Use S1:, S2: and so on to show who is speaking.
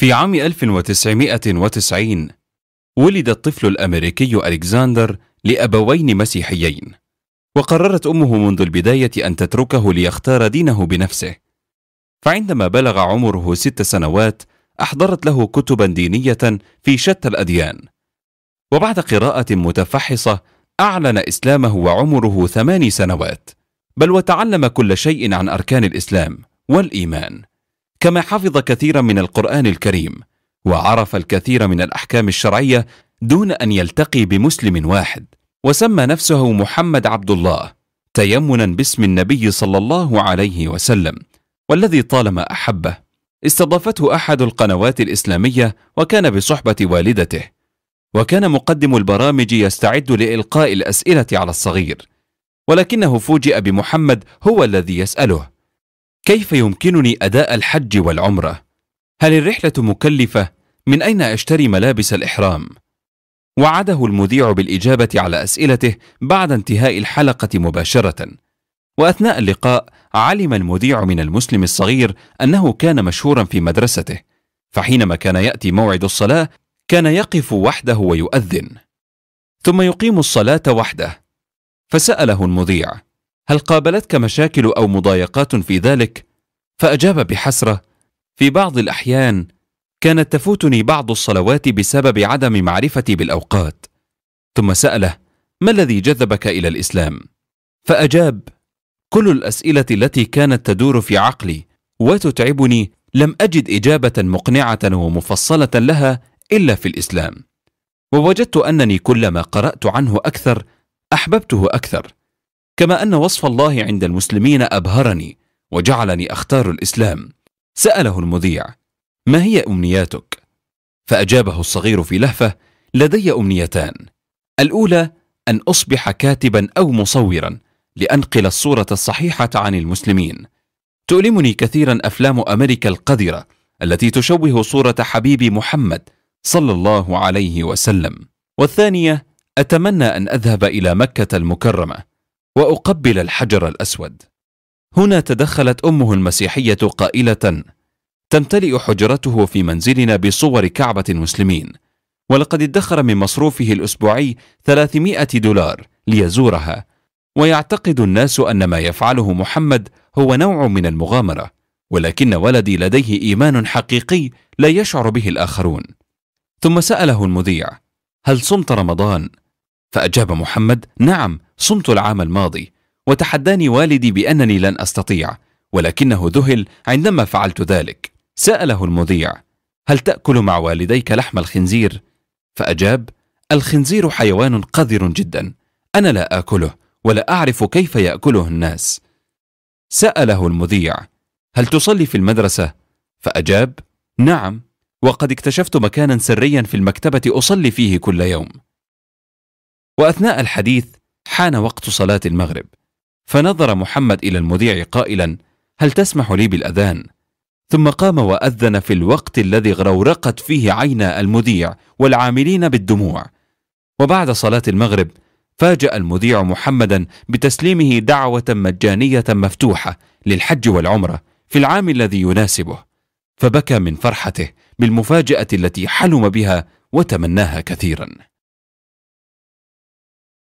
S1: في عام 1990 ولد الطفل الأمريكي ألكساندر لأبوين مسيحيين وقررت أمه منذ البداية أن تتركه ليختار دينه بنفسه فعندما بلغ عمره ست سنوات أحضرت له كتبا دينية في شتى الأديان وبعد قراءة متفحصة أعلن إسلامه وعمره ثماني سنوات بل وتعلم كل شيء عن أركان الإسلام والإيمان كما حفظ كثيرا من القرآن الكريم وعرف الكثير من الأحكام الشرعية دون أن يلتقي بمسلم واحد وسمى نفسه محمد عبد الله تيمنا باسم النبي صلى الله عليه وسلم والذي طالما أحبه استضافته أحد القنوات الإسلامية وكان بصحبة والدته وكان مقدم البرامج يستعد لإلقاء الأسئلة على الصغير ولكنه فوجئ بمحمد هو الذي يسأله كيف يمكنني أداء الحج والعمرة؟ هل الرحلة مكلفة؟ من أين أشتري ملابس الإحرام؟ وعده المذيع بالإجابة على أسئلته بعد انتهاء الحلقة مباشرة. وأثناء اللقاء علم المذيع من المسلم الصغير أنه كان مشهورا في مدرسته، فحينما كان يأتي موعد الصلاة كان يقف وحده ويؤذن، ثم يقيم الصلاة وحده، فسأله المذيع: هل قابلتك مشاكل او مضايقات في ذلك فاجاب بحسره في بعض الاحيان كانت تفوتني بعض الصلوات بسبب عدم معرفتي بالاوقات ثم ساله ما الذي جذبك الى الاسلام فاجاب كل الاسئله التي كانت تدور في عقلي وتتعبني لم اجد اجابه مقنعه ومفصله لها الا في الاسلام ووجدت انني كلما قرات عنه اكثر احببته اكثر كما أن وصف الله عند المسلمين أبهرني وجعلني أختار الإسلام سأله المذيع ما هي أمنياتك؟ فأجابه الصغير في لهفة لدي أمنيتان الأولى أن أصبح كاتبا أو مصورا لأنقل الصورة الصحيحة عن المسلمين تؤلمني كثيرا أفلام أمريكا القذرة التي تشوه صورة حبيبي محمد صلى الله عليه وسلم والثانية أتمنى أن أذهب إلى مكة المكرمة واقبل الحجر الاسود هنا تدخلت امه المسيحيه قائله تمتلئ حجرته في منزلنا بصور كعبه المسلمين ولقد ادخر من مصروفه الاسبوعي 300 دولار ليزورها ويعتقد الناس ان ما يفعله محمد هو نوع من المغامره ولكن ولدي لديه ايمان حقيقي لا يشعر به الاخرون ثم ساله المذيع هل صمت رمضان فأجاب محمد نعم صمت العام الماضي وتحداني والدي بأنني لن أستطيع ولكنه ذهل عندما فعلت ذلك سأله المذيع هل تأكل مع والديك لحم الخنزير؟ فأجاب الخنزير حيوان قذر جدا أنا لا آكله ولا أعرف كيف يأكله الناس سأله المذيع هل تصلي في المدرسة؟ فأجاب نعم وقد اكتشفت مكانا سريا في المكتبة أصلي فيه كل يوم وأثناء الحديث حان وقت صلاة المغرب فنظر محمد إلى المذيع قائلا هل تسمح لي بالأذان؟ ثم قام وأذن في الوقت الذي غرورقت فيه عينا المذيع والعاملين بالدموع وبعد صلاة المغرب فاجأ المذيع محمدا بتسليمه دعوة مجانية مفتوحة للحج والعمرة في العام الذي يناسبه فبكى من فرحته بالمفاجأة التي حلم بها وتمناها كثيرا